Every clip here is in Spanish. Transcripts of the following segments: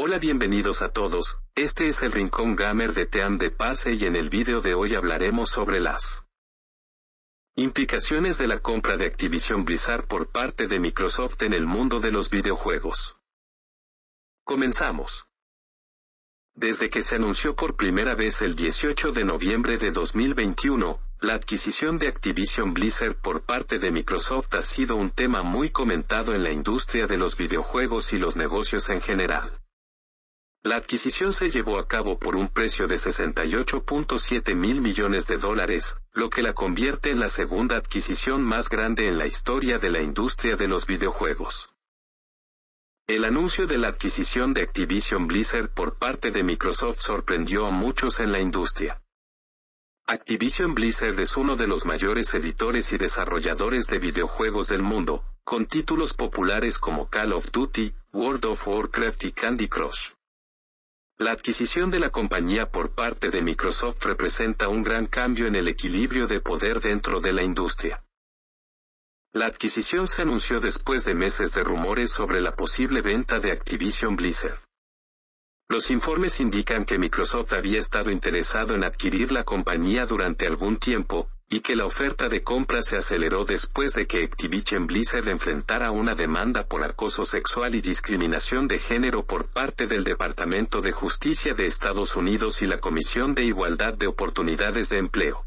Hola bienvenidos a todos, este es el Rincón Gamer de Team de Pase y en el vídeo de hoy hablaremos sobre las implicaciones de la compra de Activision Blizzard por parte de Microsoft en el mundo de los videojuegos. Comenzamos. Desde que se anunció por primera vez el 18 de noviembre de 2021, la adquisición de Activision Blizzard por parte de Microsoft ha sido un tema muy comentado en la industria de los videojuegos y los negocios en general. La adquisición se llevó a cabo por un precio de 68.7 mil millones de dólares, lo que la convierte en la segunda adquisición más grande en la historia de la industria de los videojuegos. El anuncio de la adquisición de Activision Blizzard por parte de Microsoft sorprendió a muchos en la industria. Activision Blizzard es uno de los mayores editores y desarrolladores de videojuegos del mundo, con títulos populares como Call of Duty, World of Warcraft y Candy Crush. La adquisición de la compañía por parte de Microsoft representa un gran cambio en el equilibrio de poder dentro de la industria. La adquisición se anunció después de meses de rumores sobre la posible venta de Activision Blizzard. Los informes indican que Microsoft había estado interesado en adquirir la compañía durante algún tiempo, y que la oferta de compra se aceleró después de que Activision Blizzard enfrentara una demanda por acoso sexual y discriminación de género por parte del Departamento de Justicia de Estados Unidos y la Comisión de Igualdad de Oportunidades de Empleo.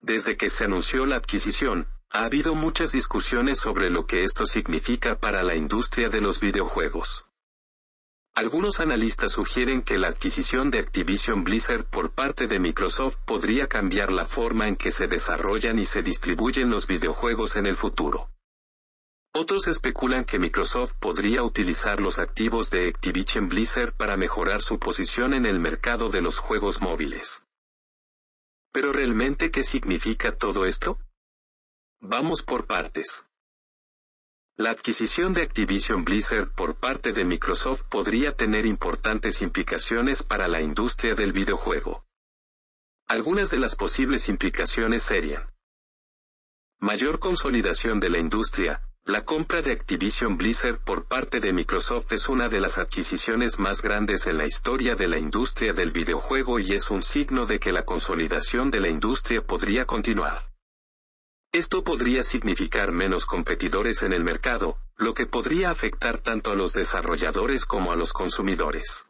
Desde que se anunció la adquisición, ha habido muchas discusiones sobre lo que esto significa para la industria de los videojuegos. Algunos analistas sugieren que la adquisición de Activision Blizzard por parte de Microsoft podría cambiar la forma en que se desarrollan y se distribuyen los videojuegos en el futuro. Otros especulan que Microsoft podría utilizar los activos de Activision Blizzard para mejorar su posición en el mercado de los juegos móviles. Pero realmente, ¿qué significa todo esto? Vamos por partes. La adquisición de Activision Blizzard por parte de Microsoft podría tener importantes implicaciones para la industria del videojuego. Algunas de las posibles implicaciones serían mayor consolidación de la industria, la compra de Activision Blizzard por parte de Microsoft es una de las adquisiciones más grandes en la historia de la industria del videojuego y es un signo de que la consolidación de la industria podría continuar. Esto podría significar menos competidores en el mercado, lo que podría afectar tanto a los desarrolladores como a los consumidores.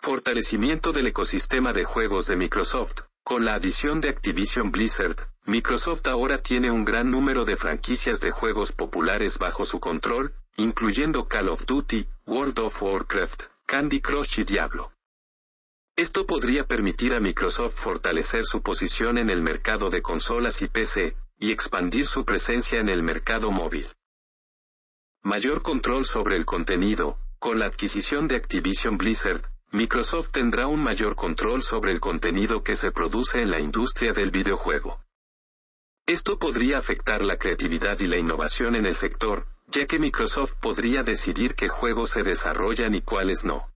Fortalecimiento del ecosistema de juegos de Microsoft. Con la adición de Activision Blizzard, Microsoft ahora tiene un gran número de franquicias de juegos populares bajo su control, incluyendo Call of Duty, World of Warcraft, Candy Crush y Diablo. Esto podría permitir a Microsoft fortalecer su posición en el mercado de consolas y PC, y expandir su presencia en el mercado móvil. Mayor control sobre el contenido, con la adquisición de Activision Blizzard, Microsoft tendrá un mayor control sobre el contenido que se produce en la industria del videojuego. Esto podría afectar la creatividad y la innovación en el sector, ya que Microsoft podría decidir qué juegos se desarrollan y cuáles no.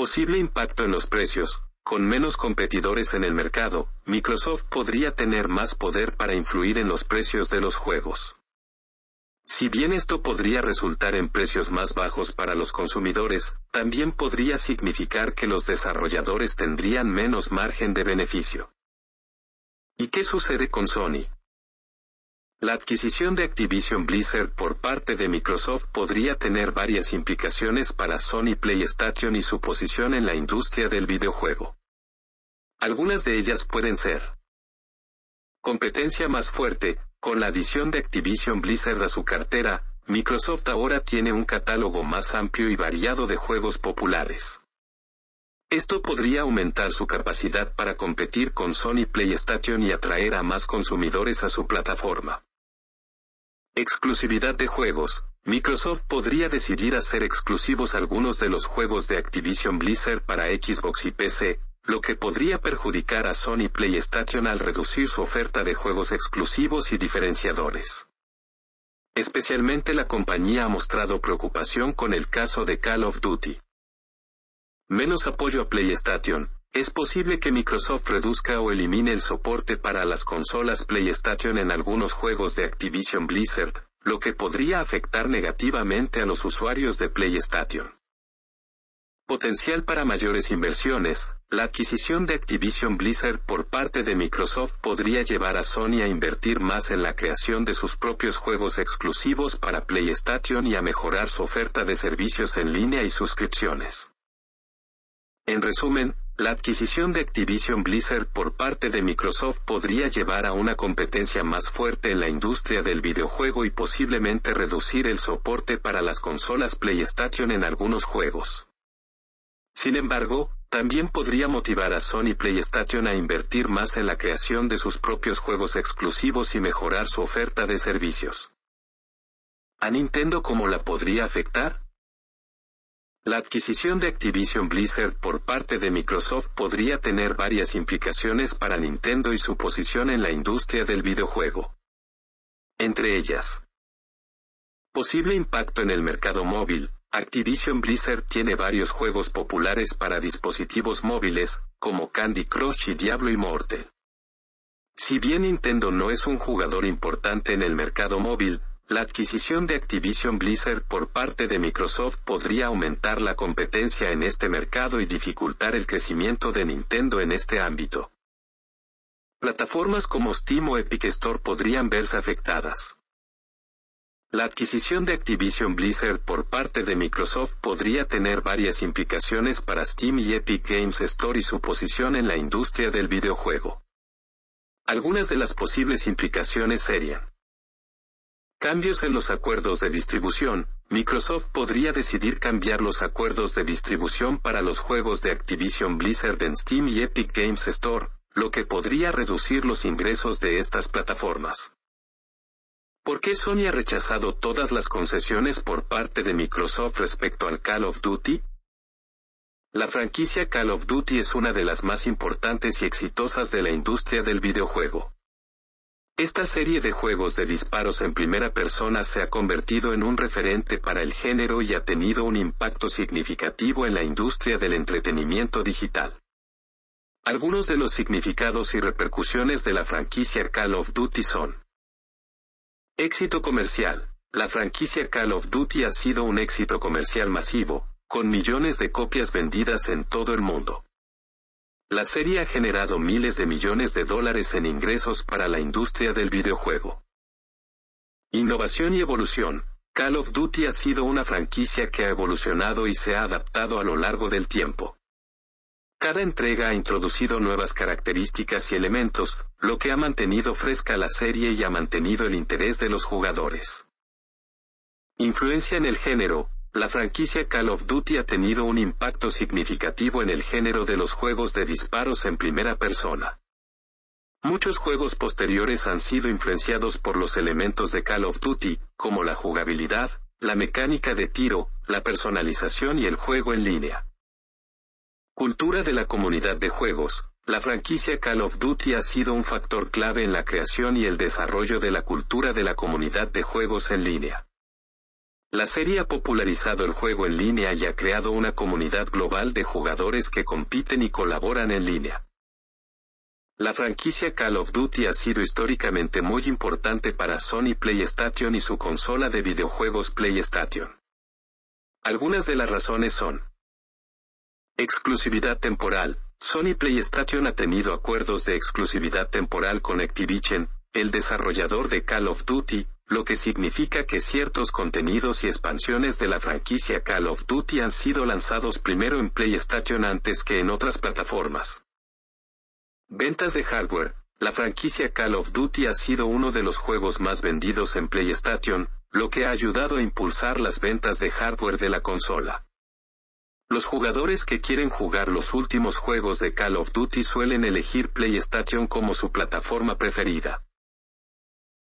Posible impacto en los precios. Con menos competidores en el mercado, Microsoft podría tener más poder para influir en los precios de los juegos. Si bien esto podría resultar en precios más bajos para los consumidores, también podría significar que los desarrolladores tendrían menos margen de beneficio. ¿Y qué sucede con Sony? La adquisición de Activision Blizzard por parte de Microsoft podría tener varias implicaciones para Sony PlayStation y su posición en la industria del videojuego. Algunas de ellas pueden ser competencia más fuerte, con la adición de Activision Blizzard a su cartera, Microsoft ahora tiene un catálogo más amplio y variado de juegos populares. Esto podría aumentar su capacidad para competir con Sony PlayStation y atraer a más consumidores a su plataforma. Exclusividad de juegos. Microsoft podría decidir hacer exclusivos algunos de los juegos de Activision Blizzard para Xbox y PC, lo que podría perjudicar a Sony PlayStation al reducir su oferta de juegos exclusivos y diferenciadores. Especialmente la compañía ha mostrado preocupación con el caso de Call of Duty. Menos apoyo a PlayStation, es posible que Microsoft reduzca o elimine el soporte para las consolas PlayStation en algunos juegos de Activision Blizzard, lo que podría afectar negativamente a los usuarios de PlayStation. Potencial para mayores inversiones. La adquisición de Activision Blizzard por parte de Microsoft podría llevar a Sony a invertir más en la creación de sus propios juegos exclusivos para PlayStation y a mejorar su oferta de servicios en línea y suscripciones. En resumen, la adquisición de Activision Blizzard por parte de Microsoft podría llevar a una competencia más fuerte en la industria del videojuego y posiblemente reducir el soporte para las consolas PlayStation en algunos juegos. Sin embargo, también podría motivar a Sony PlayStation a invertir más en la creación de sus propios juegos exclusivos y mejorar su oferta de servicios. ¿A Nintendo cómo la podría afectar? La adquisición de Activision Blizzard por parte de Microsoft podría tener varias implicaciones para Nintendo y su posición en la industria del videojuego. Entre ellas, posible impacto en el mercado móvil, Activision Blizzard tiene varios juegos populares para dispositivos móviles, como Candy Crush y Diablo Immortal. Si bien Nintendo no es un jugador importante en el mercado móvil, la adquisición de Activision Blizzard por parte de Microsoft podría aumentar la competencia en este mercado y dificultar el crecimiento de Nintendo en este ámbito. Plataformas como Steam o Epic Store podrían verse afectadas. La adquisición de Activision Blizzard por parte de Microsoft podría tener varias implicaciones para Steam y Epic Games Store y su posición en la industria del videojuego. Algunas de las posibles implicaciones serían Cambios en los acuerdos de distribución. Microsoft podría decidir cambiar los acuerdos de distribución para los juegos de Activision Blizzard en Steam y Epic Games Store, lo que podría reducir los ingresos de estas plataformas. ¿Por qué Sony ha rechazado todas las concesiones por parte de Microsoft respecto al Call of Duty? La franquicia Call of Duty es una de las más importantes y exitosas de la industria del videojuego. Esta serie de juegos de disparos en primera persona se ha convertido en un referente para el género y ha tenido un impacto significativo en la industria del entretenimiento digital. Algunos de los significados y repercusiones de la franquicia Call of Duty son Éxito comercial. La franquicia Call of Duty ha sido un éxito comercial masivo, con millones de copias vendidas en todo el mundo. La serie ha generado miles de millones de dólares en ingresos para la industria del videojuego. Innovación y evolución. Call of Duty ha sido una franquicia que ha evolucionado y se ha adaptado a lo largo del tiempo. Cada entrega ha introducido nuevas características y elementos, lo que ha mantenido fresca la serie y ha mantenido el interés de los jugadores. Influencia en el género, la franquicia Call of Duty ha tenido un impacto significativo en el género de los juegos de disparos en primera persona. Muchos juegos posteriores han sido influenciados por los elementos de Call of Duty, como la jugabilidad, la mecánica de tiro, la personalización y el juego en línea. Cultura de la comunidad de juegos. La franquicia Call of Duty ha sido un factor clave en la creación y el desarrollo de la cultura de la comunidad de juegos en línea. La serie ha popularizado el juego en línea y ha creado una comunidad global de jugadores que compiten y colaboran en línea. La franquicia Call of Duty ha sido históricamente muy importante para Sony PlayStation y su consola de videojuegos PlayStation. Algunas de las razones son Exclusividad temporal. Sony PlayStation ha tenido acuerdos de exclusividad temporal con Activision, el desarrollador de Call of Duty, lo que significa que ciertos contenidos y expansiones de la franquicia Call of Duty han sido lanzados primero en PlayStation antes que en otras plataformas. Ventas de hardware. La franquicia Call of Duty ha sido uno de los juegos más vendidos en PlayStation, lo que ha ayudado a impulsar las ventas de hardware de la consola. Los jugadores que quieren jugar los últimos juegos de Call of Duty suelen elegir PlayStation como su plataforma preferida.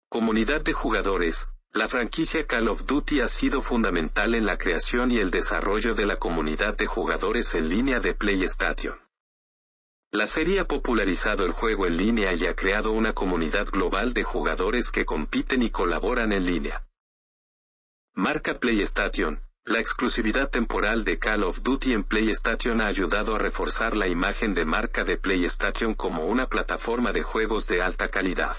Comunidad de jugadores. La franquicia Call of Duty ha sido fundamental en la creación y el desarrollo de la comunidad de jugadores en línea de PlayStation. La serie ha popularizado el juego en línea y ha creado una comunidad global de jugadores que compiten y colaboran en línea. Marca PlayStation. La exclusividad temporal de Call of Duty en PlayStation ha ayudado a reforzar la imagen de marca de PlayStation como una plataforma de juegos de alta calidad.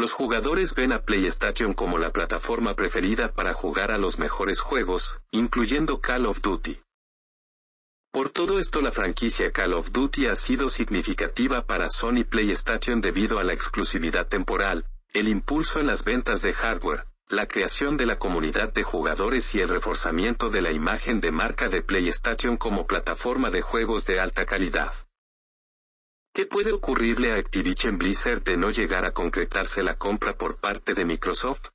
Los jugadores ven a PlayStation como la plataforma preferida para jugar a los mejores juegos, incluyendo Call of Duty. Por todo esto la franquicia Call of Duty ha sido significativa para Sony PlayStation debido a la exclusividad temporal, el impulso en las ventas de hardware, la creación de la comunidad de jugadores y el reforzamiento de la imagen de marca de PlayStation como plataforma de juegos de alta calidad. ¿Qué puede ocurrirle a Activision Blizzard de no llegar a concretarse la compra por parte de Microsoft?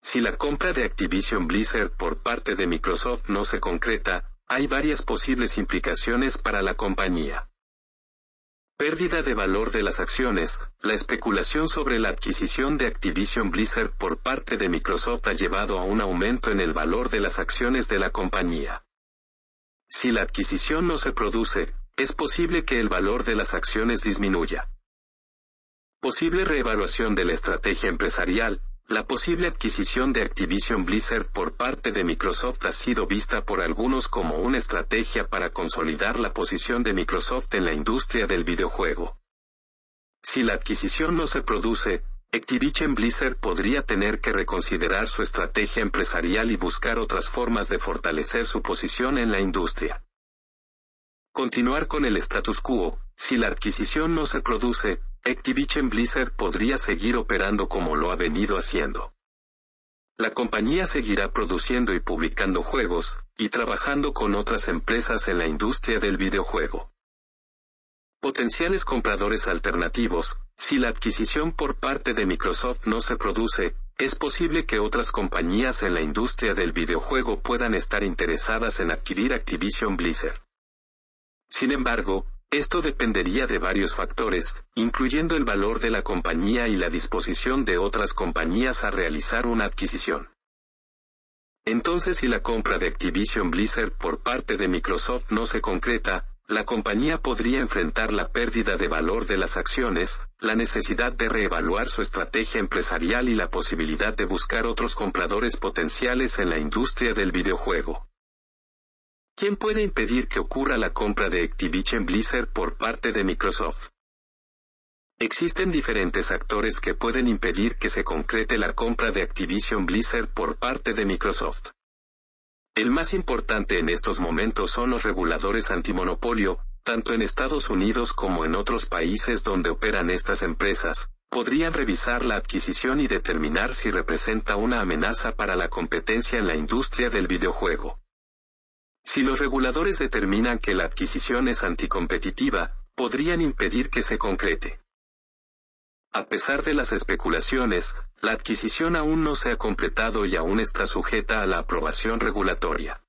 Si la compra de Activision Blizzard por parte de Microsoft no se concreta, hay varias posibles implicaciones para la compañía. Pérdida de valor de las acciones. La especulación sobre la adquisición de Activision Blizzard por parte de Microsoft ha llevado a un aumento en el valor de las acciones de la compañía. Si la adquisición no se produce, es posible que el valor de las acciones disminuya. Posible reevaluación de la estrategia empresarial, la posible adquisición de Activision Blizzard por parte de Microsoft ha sido vista por algunos como una estrategia para consolidar la posición de Microsoft en la industria del videojuego. Si la adquisición no se produce, Activision Blizzard podría tener que reconsiderar su estrategia empresarial y buscar otras formas de fortalecer su posición en la industria continuar con el status quo. Si la adquisición no se produce, Activision Blizzard podría seguir operando como lo ha venido haciendo. La compañía seguirá produciendo y publicando juegos, y trabajando con otras empresas en la industria del videojuego. Potenciales compradores alternativos, si la adquisición por parte de Microsoft no se produce, es posible que otras compañías en la industria del videojuego puedan estar interesadas en adquirir Activision Blizzard. Sin embargo, esto dependería de varios factores, incluyendo el valor de la compañía y la disposición de otras compañías a realizar una adquisición. Entonces si la compra de Activision Blizzard por parte de Microsoft no se concreta, la compañía podría enfrentar la pérdida de valor de las acciones, la necesidad de reevaluar su estrategia empresarial y la posibilidad de buscar otros compradores potenciales en la industria del videojuego. ¿Quién puede impedir que ocurra la compra de Activision Blizzard por parte de Microsoft? Existen diferentes actores que pueden impedir que se concrete la compra de Activision Blizzard por parte de Microsoft. El más importante en estos momentos son los reguladores antimonopolio, tanto en Estados Unidos como en otros países donde operan estas empresas, podrían revisar la adquisición y determinar si representa una amenaza para la competencia en la industria del videojuego. Si los reguladores determinan que la adquisición es anticompetitiva, podrían impedir que se concrete. A pesar de las especulaciones, la adquisición aún no se ha completado y aún está sujeta a la aprobación regulatoria.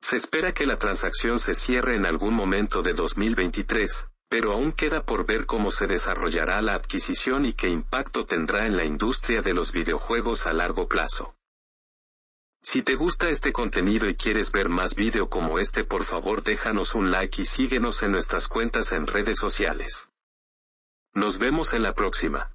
Se espera que la transacción se cierre en algún momento de 2023, pero aún queda por ver cómo se desarrollará la adquisición y qué impacto tendrá en la industria de los videojuegos a largo plazo. Si te gusta este contenido y quieres ver más video como este por favor déjanos un like y síguenos en nuestras cuentas en redes sociales. Nos vemos en la próxima.